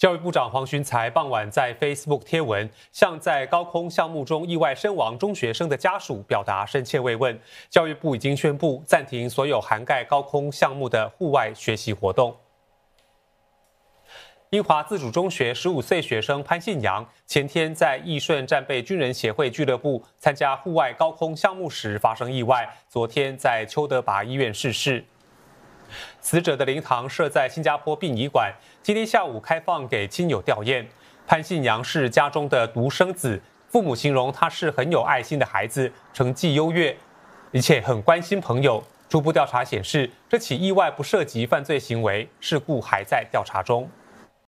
教育部长黄循才傍晚在 Facebook 贴文，向在高空项目中意外身亡中学生的家属表达深切慰问。教育部已经宣布暂停所有涵盖高空项目的户外学习活动。英华自主中学15岁学生潘信阳前天在义顺战备军人协会俱乐部参加户外高空项目时发生意外，昨天在邱德拔医院逝世。死者的灵堂设在新加坡殡仪馆，今天下午开放给亲友吊唁。潘信阳是家中的独生子，父母形容他是很有爱心的孩子，成绩优越，而且很关心朋友。初步调查显示，这起意外不涉及犯罪行为，事故还在调查中。